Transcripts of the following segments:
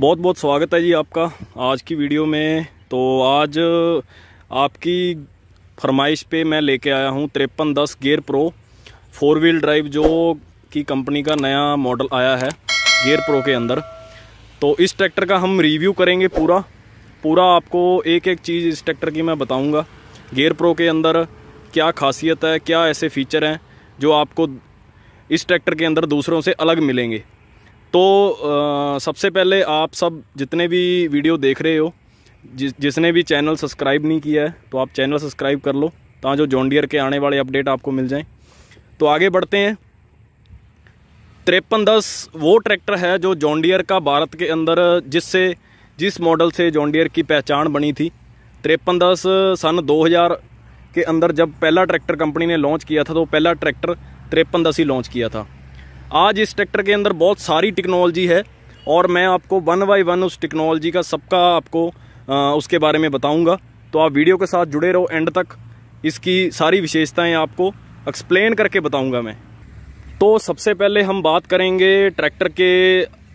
बहुत बहुत स्वागत है जी आपका आज की वीडियो में तो आज आपकी फरमाइश पे मैं लेके आया हूँ तिरपन दस gear pro four wheel drive जो की कंपनी का नया मॉडल आया है गेयर प्रो के अंदर तो इस ट्रैक्टर का हम रिव्यू करेंगे पूरा पूरा आपको एक एक चीज़ इस ट्रैक्टर की मैं बताऊँगा गेयर प्रो के अंदर क्या खासियत है क्या ऐसे फीचर हैं जो आपको इस ट्रैक्टर के अंदर दूसरों से अलग मिलेंगे तो आ, सबसे पहले आप सब जितने भी वीडियो देख रहे हो जिस जिसने भी चैनल सब्सक्राइब नहीं किया है तो आप चैनल सब्सक्राइब कर लो ता जो जोंडियर के आने वाले अपडेट आपको मिल जाएं तो आगे बढ़ते हैं तिरपन दस वो ट्रैक्टर है जो जोंडियर का भारत के अंदर जिससे जिस मॉडल से जोंडियर की पहचान बनी थी तिरपन दस सन 2000 के अंदर जब पहला ट्रैक्टर कंपनी ने लॉन्च किया था तो पहला ट्रैक्टर तिरपन दस ही लॉन्च किया था आज इस ट्रैक्टर के अंदर बहुत सारी टेक्नोलॉजी है और मैं आपको वन बाई वन उस टेक्नोलॉजी का सबका आपको आ, उसके बारे में बताऊंगा तो आप वीडियो के साथ जुड़े रहो एंड तक इसकी सारी विशेषताएं आपको एक्सप्लेन करके बताऊंगा मैं तो सबसे पहले हम बात करेंगे ट्रैक्टर के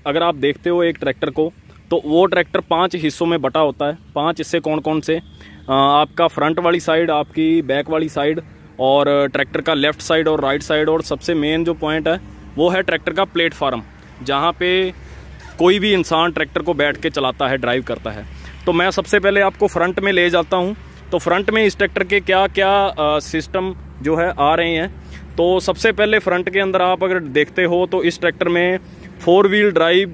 अगर आप देखते हो एक ट्रैक्टर को तो वो ट्रैक्टर पाँच हिस्सों में बटा होता है पाँच हिस्से कौन कौन से आ, आपका फ्रंट वाली साइड आपकी बैक वाली साइड और ट्रैक्टर का लेफ्ट साइड और राइट साइड और सबसे मेन जो पॉइंट है वो है ट्रैक्टर का प्लेटफार्म जहाँ पे कोई भी इंसान ट्रैक्टर को बैठ के चलाता है ड्राइव करता है तो मैं सबसे पहले आपको फ्रंट में ले जाता हूँ तो फ्रंट में इस ट्रैक्टर के क्या क्या सिस्टम जो है आ रहे हैं तो सबसे पहले फ्रंट के अंदर आप अगर देखते हो तो इस ट्रैक्टर में फोर व्हील ड्राइव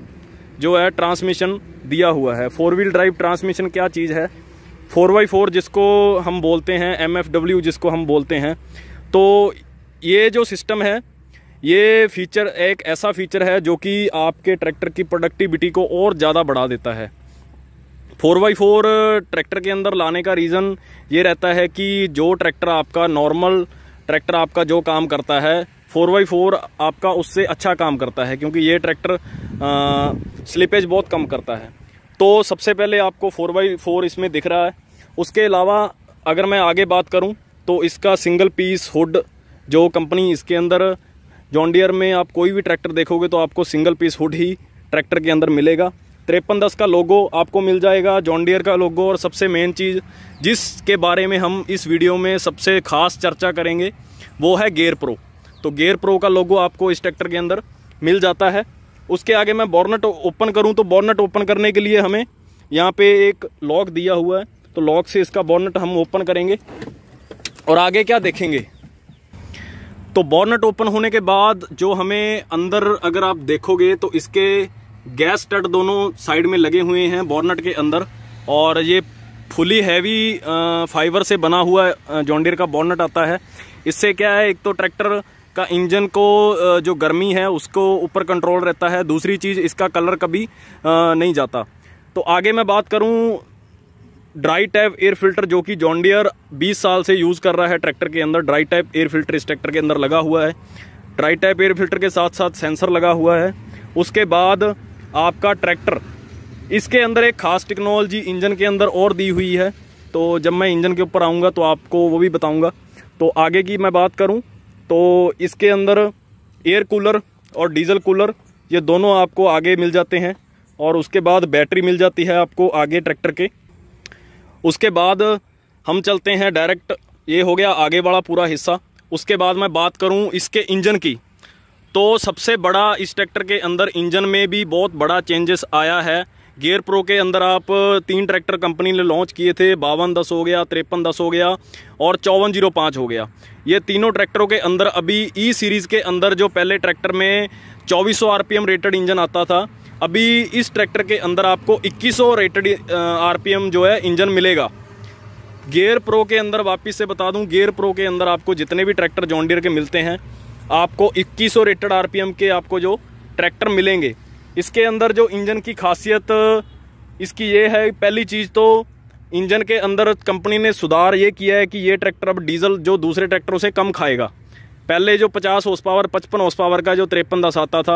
जो है ट्रांसमिशन दिया हुआ है फोर व्हील ड्राइव ट्रांसमिशन क्या चीज़ है फोर बाई फोर जिसको हम बोलते हैं एम एफ डब्ल्यू जिसको हम बोलते हैं तो ये जो सिस्टम है ये फीचर एक ऐसा फीचर है जो कि आपके ट्रैक्टर की प्रोडक्टिविटी को और ज़्यादा बढ़ा देता है फोर बाई फोर ट्रैक्टर के अंदर लाने का रीज़न ये रहता है कि जो ट्रैक्टर आपका नॉर्मल ट्रैक्टर आपका जो काम करता है फोर बाई फोर आपका उससे अच्छा काम करता है क्योंकि ये ट्रैक्टर स्लिपेज बहुत कम करता है तो सबसे पहले आपको फोर बाई फोर इसमें दिख रहा है उसके अलावा अगर मैं आगे बात करूं तो इसका सिंगल पीस हुड जो कंपनी इसके अंदर जॉन्डियर में आप कोई भी ट्रैक्टर देखोगे तो आपको सिंगल पीस हुड ही ट्रैक्टर के अंदर मिलेगा तिरपन दस का लोगो आपको मिल जाएगा जॉन्डियर का लोगो और सबसे मेन चीज़ जिसके बारे में हम इस वीडियो में सबसे खास चर्चा करेंगे वो है गेयर प्रो तो गेयर प्रो का लोगो आपको इस ट्रैक्टर के अंदर मिल जाता है उसके आगे मैं बॉर्नट ओपन करूँ तो बॉर्नट ओपन करने के लिए हमें यहाँ पर एक लॉक दिया हुआ है तो लॉक से इसका बॉर्नट हम ओपन करेंगे और आगे क्या देखेंगे तो बॉर्नेट ओपन होने के बाद जो हमें अंदर अगर आप देखोगे तो इसके गैस टट दोनों साइड में लगे हुए हैं बॉर्नट के अंदर और ये फुली हैवी फाइबर से बना हुआ जॉन्डियर का बॉर्नट आता है इससे क्या है एक तो ट्रैक्टर का इंजन को जो गर्मी है उसको ऊपर कंट्रोल रहता है दूसरी चीज़ इसका कलर कभी नहीं जाता तो आगे मैं बात करूं ड्राई टैप एयर फिल्टर जो कि जॉन्डियर 20 साल से यूज़ कर रहा है ट्रैक्टर के अंदर ड्राई टैप एयर फिल्टर इस ट्रैक्टर के अंदर लगा हुआ है ड्राई टैप एयर फिल्टर के साथ साथ सेंसर लगा हुआ है उसके बाद आपका ट्रैक्टर इसके अंदर एक खास टेक्नोलॉजी इंजन के अंदर और दी हुई है तो जब मैं इंजन के ऊपर आऊँगा तो आपको वो भी बताऊँगा तो आगे की मैं बात करूँ तो इसके अंदर एयर कूलर और डीजल कूलर ये दोनों आपको आगे मिल जाते हैं और उसके बाद बैटरी मिल जाती है आपको आगे ट्रैक्टर के उसके बाद हम चलते हैं डायरेक्ट ये हो गया आगे वाला पूरा हिस्सा उसके बाद मैं बात करूं इसके इंजन की तो सबसे बड़ा इस ट्रैक्टर के अंदर इंजन में भी बहुत बड़ा चेंजेस आया है गियर प्रो के अंदर आप तीन ट्रैक्टर कंपनी ने लॉन्च किए थे बावन दस हो गया तिरपन दस हो गया और चौवन जीरो पाँच हो गया ये तीनों ट्रैक्टरों के अंदर अभी ई e सीरीज़ के अंदर जो पहले ट्रैक्टर में चौबीस सौ रेटेड इंजन आता था अभी इस ट्रैक्टर के अंदर आपको 2100 रेटेड आरपीएम जो है इंजन मिलेगा गेयर प्रो के अंदर वापस से बता दूं गेयर प्रो के अंदर आपको जितने भी ट्रैक्टर जॉन्डियर के मिलते हैं आपको 2100 रेटेड आरपीएम के आपको जो ट्रैक्टर मिलेंगे इसके अंदर जो इंजन की खासियत इसकी ये है पहली चीज़ तो इंजन के अंदर कंपनी ने सुधार ये किया है कि ये ट्रैक्टर अब डीजल जो दूसरे ट्रैक्टरों से कम खाएगा पहले जो 50 होस पावर 55 होस पावर का जो तिरपन दस आता था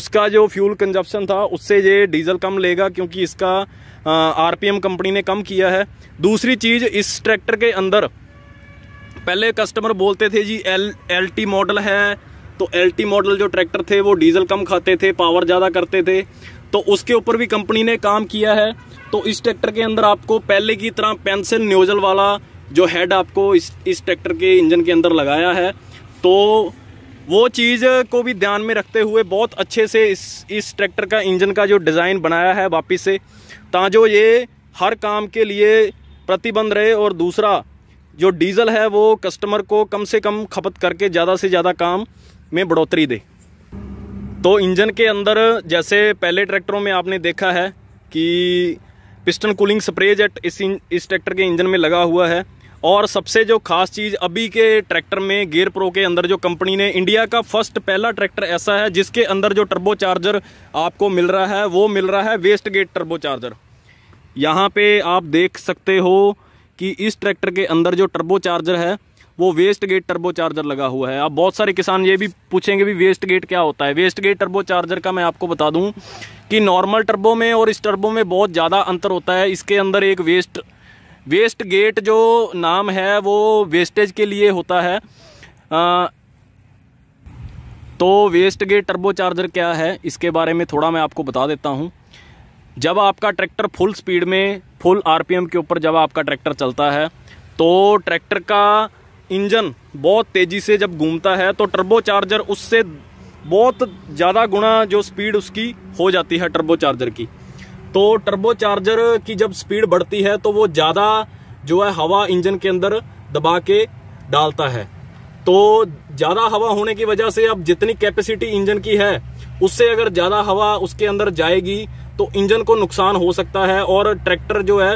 उसका जो फ्यूल कंजप्शन था उससे ये डीजल कम लेगा क्योंकि इसका आरपीएम कंपनी ने कम किया है दूसरी चीज़ इस ट्रैक्टर के अंदर पहले कस्टमर बोलते थे जी एल एल मॉडल है तो एल मॉडल जो ट्रैक्टर थे वो डीजल कम खाते थे पावर ज़्यादा करते थे तो उसके ऊपर भी कंपनी ने काम किया है तो इस ट्रैक्टर के अंदर आपको पहले की तरह पेंसिल न्योजल वाला जो हेड आपको इस इस ट्रैक्टर के इंजन के अंदर लगाया है तो वो चीज़ को भी ध्यान में रखते हुए बहुत अच्छे से इस इस ट्रैक्टर का इंजन का जो डिज़ाइन बनाया है वापिस से ताजो ये हर काम के लिए प्रतिबंध रहे और दूसरा जो डीज़ल है वो कस्टमर को कम से कम खपत करके ज़्यादा से ज़्यादा काम में बढ़ोतरी दे तो इंजन के अंदर जैसे पहले ट्रैक्टरों में आपने देखा है कि पिस्टन कूलिंग स्प्रे जेट इस इस ट्रैक्टर के इंजन में लगा हुआ है और सबसे जो खास चीज़ अभी के ट्रैक्टर में गेयर प्रो के अंदर जो कंपनी ने इंडिया का फर्स्ट पहला ट्रैक्टर ऐसा है जिसके अंदर जो टर्बो चार्जर आपको मिल रहा है वो मिल रहा है वेस्ट गेट टर्बो चार्जर यहाँ पे आप देख सकते हो कि इस ट्रैक्टर के अंदर जो टर्बो चार्जर है वो वेस्ट गेट टर्बो चार्जर लगा हुआ है आप बहुत सारे किसान ये भी पूछेंगे भी वेस्ट गेट क्या होता है वेस्ट गेट टर्बो चार्जर का मैं आपको बता दूं कि नॉर्मल टर्बो में और इस टर्बो में बहुत ज़्यादा अंतर होता है इसके अंदर एक वेस्ट वेस्ट गेट जो नाम है वो वेस्टेज के लिए होता है आ, तो वेस्ट गेट टर्बो चार्जर क्या है इसके बारे में थोड़ा मैं आपको बता देता हूँ जब आपका ट्रैक्टर फुल स्पीड में फुल आरपीएम के ऊपर जब आपका ट्रैक्टर चलता है तो ट्रैक्टर का इंजन बहुत तेज़ी से जब घूमता है तो टर्बो चार्जर उससे बहुत ज़्यादा गुणा जो स्पीड उसकी हो जाती है टर्बो चार्जर की तो टर्बो चार्जर की जब स्पीड बढ़ती है तो वो ज़्यादा जो है हवा इंजन के अंदर दबा के डालता है तो ज़्यादा हवा होने की वजह से अब जितनी कैपेसिटी इंजन की है उससे अगर ज़्यादा हवा उसके अंदर जाएगी तो इंजन को नुकसान हो सकता है और ट्रैक्टर जो है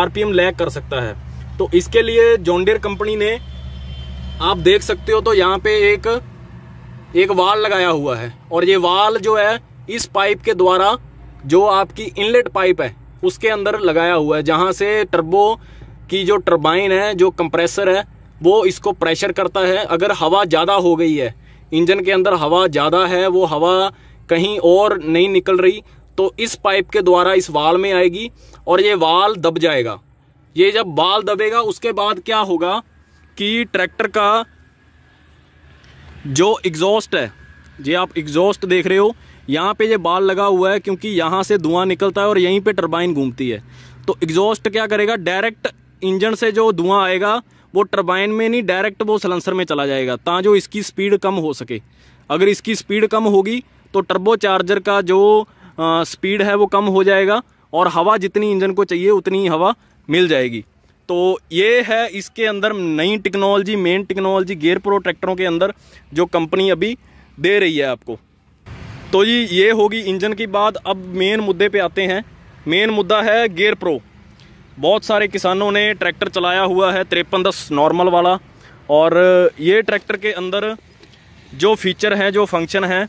आरपीएम लैग कर सकता है तो इसके लिए जोंडियर कंपनी ने आप देख सकते हो तो यहाँ पे एक एक वाल लगाया हुआ है और ये वाल जो है इस पाइप के द्वारा जो आपकी इनलेट पाइप है उसके अंदर लगाया हुआ है जहाँ से टर्बो की जो टर्बाइन है जो कंप्रेसर है वो इसको प्रेशर करता है अगर हवा ज़्यादा हो गई है इंजन के अंदर हवा ज़्यादा है वो हवा कहीं और नहीं निकल रही तो इस पाइप के द्वारा इस वाल में आएगी और ये वाल दब जाएगा ये जब वाल दबेगा उसके बाद क्या होगा कि ट्रैक्टर का जो एग्जॉस्ट है ये आप एग्जॉस्ट देख रहे हो यहाँ पे ये बाल लगा हुआ है क्योंकि यहाँ से धुआं निकलता है और यहीं पे टरबाइन घूमती है तो एग्जॉस्ट क्या करेगा डायरेक्ट इंजन से जो धुआं आएगा वो टरबाइन में नहीं डायरेक्ट वो सलेंसर में चला जाएगा ता जो इसकी स्पीड कम हो सके अगर इसकी स्पीड कम होगी तो टर्बो चार्जर का जो आ, स्पीड है वो कम हो जाएगा और हवा जितनी इंजन को चाहिए उतनी हवा मिल जाएगी तो ये है इसके अंदर नई technology main technology gear pro ट्रैक्टरों के अंदर जो कंपनी अभी दे रही है आपको तो जी ये होगी इंजन की बात अब मेन मुद्दे पे आते हैं मेन मुद्दा है गेयर प्रो बहुत सारे किसानों ने ट्रैक्टर चलाया हुआ है तिरपन दस नॉर्मल वाला और ये ट्रैक्टर के अंदर जो फीचर हैं जो फंक्शन हैं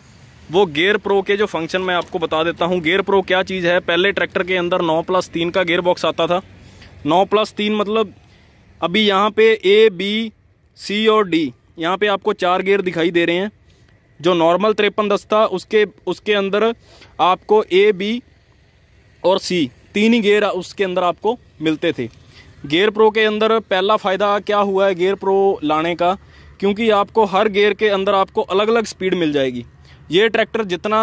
वो गेयर प्रो के जो फंक्शन मैं आपको बता देता हूँ गेयर प्रो क्या चीज़ है पहले ट्रैक्टर के अंदर नौ प्लस तीन का गेयर बॉक्स आता था नौ प्लस तीन मतलब अभी यहाँ पे ए बी सी और डी यहाँ पे आपको चार गेयर दिखाई दे रहे हैं जो नॉर्मल त्रेपन दस्ता उसके उसके अंदर आपको ए बी और सी तीन ही गेयर उसके अंदर आपको मिलते थे गेयर प्रो के अंदर पहला फ़ायदा क्या हुआ है गेयर प्रो लाने का क्योंकि आपको हर गेयर के अंदर आपको अलग अलग स्पीड मिल जाएगी ये ट्रैक्टर जितना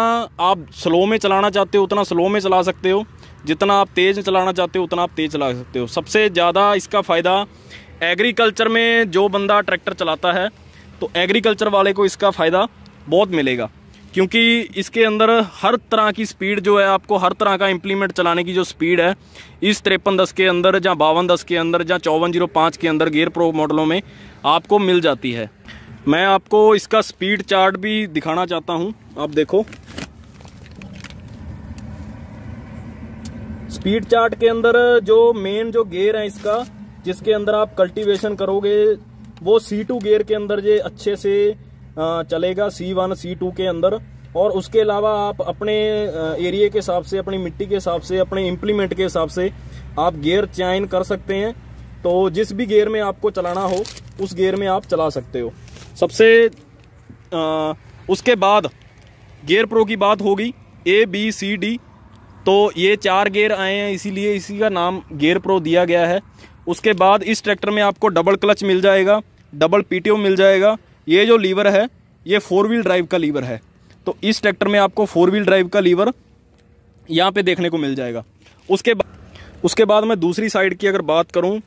आप स्लो में चलाना चाहते हो उतना स्लो में चला सकते हो जितना आप तेज़ चलाना चाहते हो उतना आप तेज़ चला सकते हो सबसे ज़्यादा इसका फ़ायदा एग्रीकल्चर में जो बंदा ट्रैक्टर चलाता है तो एग्रीकल्चर वाले को इसका फ़ायदा बहुत मिलेगा क्योंकि इसके अंदर हर तरह की स्पीड जो है आपको हर तरह का इम्प्लीमेंट चलाने की जो स्पीड है इस तिरपन दस के अंदर या बावन दस के अंदर या चौवन जीरो पाँच के अंदर गेयर प्रो मॉडलों में आपको मिल जाती है मैं आपको इसका स्पीड चार्ट भी दिखाना चाहता हूँ आप देखो स्पीड चार्ट के अंदर जो मेन जो गेयर है इसका जिसके अंदर आप कल्टीवेशन करोगे वो सी टू गेयर के अंदर ये अच्छे से चलेगा सी वन सी टू के अंदर और उसके अलावा आप अपने एरिए के हिसाब से अपनी मिट्टी के हिसाब से अपने इम्प्लीमेंट के हिसाब से आप गेयर चयन कर सकते हैं तो जिस भी गेयर में आपको चलाना हो उस गेयर में आप चला सकते हो सबसे आ, उसके बाद गेयर प्रो की बात होगी ए बी सी डी तो ये चार गेयर आए हैं इसीलिए इसी का नाम गेयर प्रो दिया गया है उसके बाद इस ट्रैक्टर में आपको डबल क्लच मिल जाएगा डबल पीटीओ मिल जाएगा ये जो लीवर है ये फोर व्हील ड्राइव का लीवर है तो इस ट्रैक्टर में आपको फोर व्हील ड्राइव का लीवर यहाँ पे देखने को मिल जाएगा उसके बाद उसके बाद मैं दूसरी साइड की अगर बात करूँ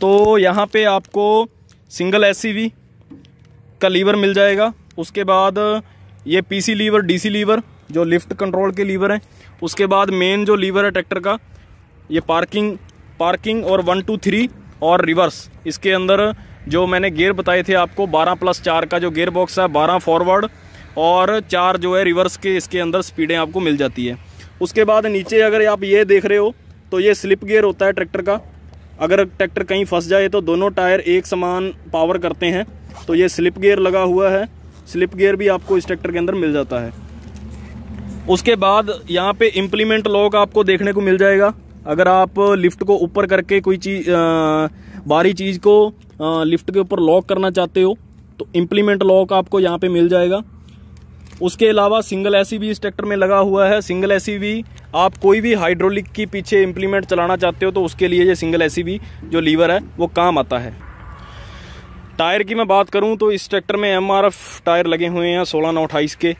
तो यहाँ पे आपको सिंगल एस का लीवर मिल जाएगा उसके बाद ये पीसी लीवर डीसी लीवर जो लिफ्ट कंट्रोल के लीवर हैं उसके बाद मेन जो लीवर है ट्रैक्टर का ये पार्किंग पार्किंग और वन टू थ्री और रिवर्स इसके अंदर जो मैंने गेयर बताए थे आपको 12 प्लस चार का जो गेयर बॉक्स है 12 फॉरवर्ड और चार जो है रिवर्स के इसके अंदर स्पीडें आपको मिल जाती है उसके बाद नीचे अगर आप ये देख रहे हो तो ये स्लिप गेयर होता है ट्रैक्टर का अगर ट्रैक्टर कहीं फंस जाए तो दोनों टायर एक समान पावर करते हैं तो ये स्लिप गेयर लगा हुआ है स्लिप गेयर भी आपको इस ट्रैक्टर के अंदर मिल जाता है उसके बाद यहाँ पे इम्प्लीमेंट लॉक आपको देखने को मिल जाएगा अगर आप लिफ्ट को ऊपर करके कोई चीज़ बारी चीज़ को लिफ्ट के ऊपर लॉक करना चाहते हो तो इम्प्लीमेंट लॉक आपको यहाँ पे मिल जाएगा उसके अलावा सिंगल एसी भी इस ट्रैक्टर में लगा हुआ है सिंगल एसी भी आप कोई भी हाइड्रोलिक की पीछे इम्प्लीमेंट चलाना चाहते हो तो उसके लिए ये सिंगल एसी भी जो लीवर है वो काम आता है टायर की मैं बात करूं तो इस ट्रैक्टर में एम टायर लगे हुए हैं सोलह नौ अठाईस के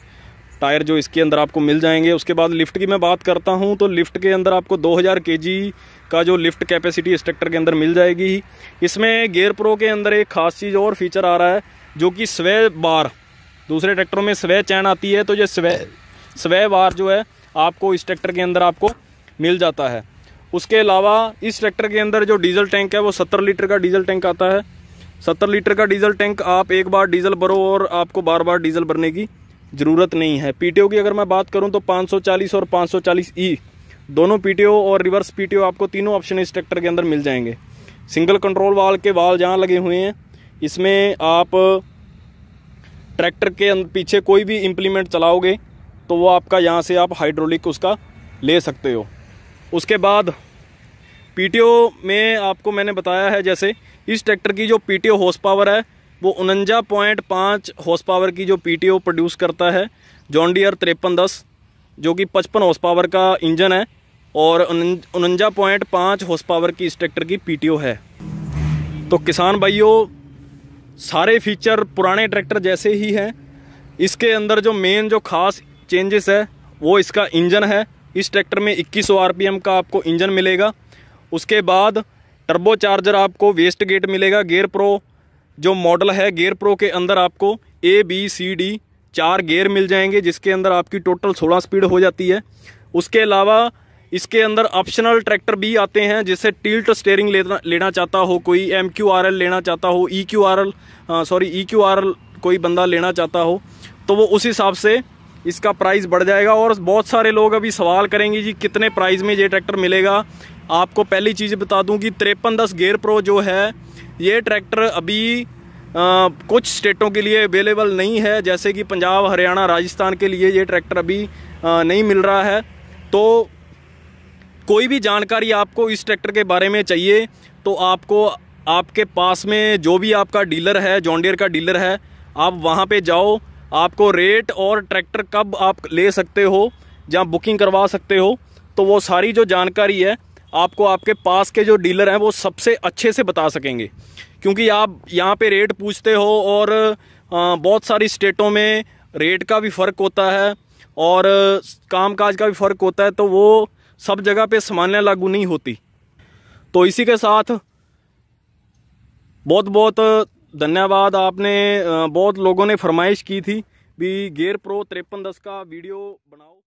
टायर जो इसके अंदर आपको मिल जाएंगे उसके बाद लिफ्ट की मैं बात करता हूँ तो लिफ्ट के अंदर आपको 2000 केजी का जो लिफ्ट कैपेसिटी इस ट्रैक्टर के अंदर मिल जाएगी इसमें गेयर प्रो के अंदर एक खास चीज़ और फीचर आ रहा है जो कि स्वे बार दूसरे ट्रैक्टरों में स्वे चैन आती है तो ये स्वे स्वे बार जो है आपको इस ट्रैक्टर के अंदर आपको मिल जाता है उसके अलावा इस ट्रैक्टर के अंदर जो डीजल टैंक है वो सत्तर लीटर का डीजल टैंक आता है सत्तर लीटर का डीजल टैंक आप एक बार डीजल भरो और आपको बार बार डीजल भरने की ज़रूरत नहीं है पीटीओ की अगर मैं बात करूं तो 540 और 540 ई e, दोनों पीटीओ और रिवर्स पीटीओ आपको तीनों ऑप्शन इस ट्रैक्टर के अंदर मिल जाएंगे सिंगल कंट्रोल वाल के वाल जहाँ लगे हुए हैं इसमें आप ट्रैक्टर के पीछे कोई भी इम्प्लीमेंट चलाओगे तो वो आपका यहाँ से आप हाइड्रोलिक उसका ले सकते हो उसके बाद पीटीओ में आपको मैंने बताया है जैसे इस ट्रैक्टर की जो पीटीओ हॉर्स पावर है वो उनंजा पॉइंट पाँच हॉर्स पावर की जो पी प्रोड्यूस करता है जॉन्डियर तिरपन दस जो कि पचपन हॉर्स पावर का इंजन है और उनंजा पॉइंट पाँच हॉर्स पावर की इस ट्रैक्टर की पी है तो किसान भाइयों सारे फीचर पुराने ट्रैक्टर जैसे ही हैं इसके अंदर जो मेन जो खास चेंजेस है वो इसका इंजन है इस ट्रैक्टर में 2100 आरपीएम का आपको इंजन मिलेगा उसके बाद टर्बो चार्जर आपको वेस्ट गेट मिलेगा गेयर प्रो जो मॉडल है गेयर प्रो के अंदर आपको ए बी सी डी चार गेयर मिल जाएंगे जिसके अंदर आपकी टोटल सोलह स्पीड हो जाती है उसके अलावा इसके अंदर ऑप्शनल ट्रैक्टर भी आते हैं जैसे टिल्ट स्टेयरिंग लेना लेना चाहता हो कोई एम क्यू आर एल लेना चाहता हो E Q R L sorry E Q R L कोई बंदा लेना चाहता हो तो वो उस हिसाब से इसका प्राइस बढ़ जाएगा और बहुत सारे लोग अभी सवाल करेंगे जी कितने प्राइस में ये ट्रैक्टर मिलेगा आपको पहली चीज़ बता दूं कि तिरपन दस गेयर प्रो जो है ये ट्रैक्टर अभी आ, कुछ स्टेटों के लिए अवेलेबल नहीं है जैसे कि पंजाब हरियाणा राजस्थान के लिए ये ट्रैक्टर अभी आ, नहीं मिल रहा है तो कोई भी जानकारी आपको इस ट्रैक्टर के बारे में चाहिए तो आपको आपके पास में जो भी आपका डीलर है जॉन्डियर का डीलर है आप वहाँ पर जाओ आपको रेट और ट्रैक्टर कब आप ले सकते हो या बुकिंग करवा सकते हो तो वो सारी जो जानकारी है आपको आपके पास के जो डीलर हैं वो सबसे अच्छे से बता सकेंगे क्योंकि आप यहाँ पे रेट पूछते हो और बहुत सारी स्टेटों में रेट का भी फ़र्क होता है और काम काज का भी फ़र्क होता है तो वो सब जगह पे सामान्य लागू नहीं होती तो इसी के साथ बहुत बहुत धन्यवाद आपने बहुत लोगों ने फरमाइश की थी भी गेयर प्रो तिरपन दस का वीडियो बनाओ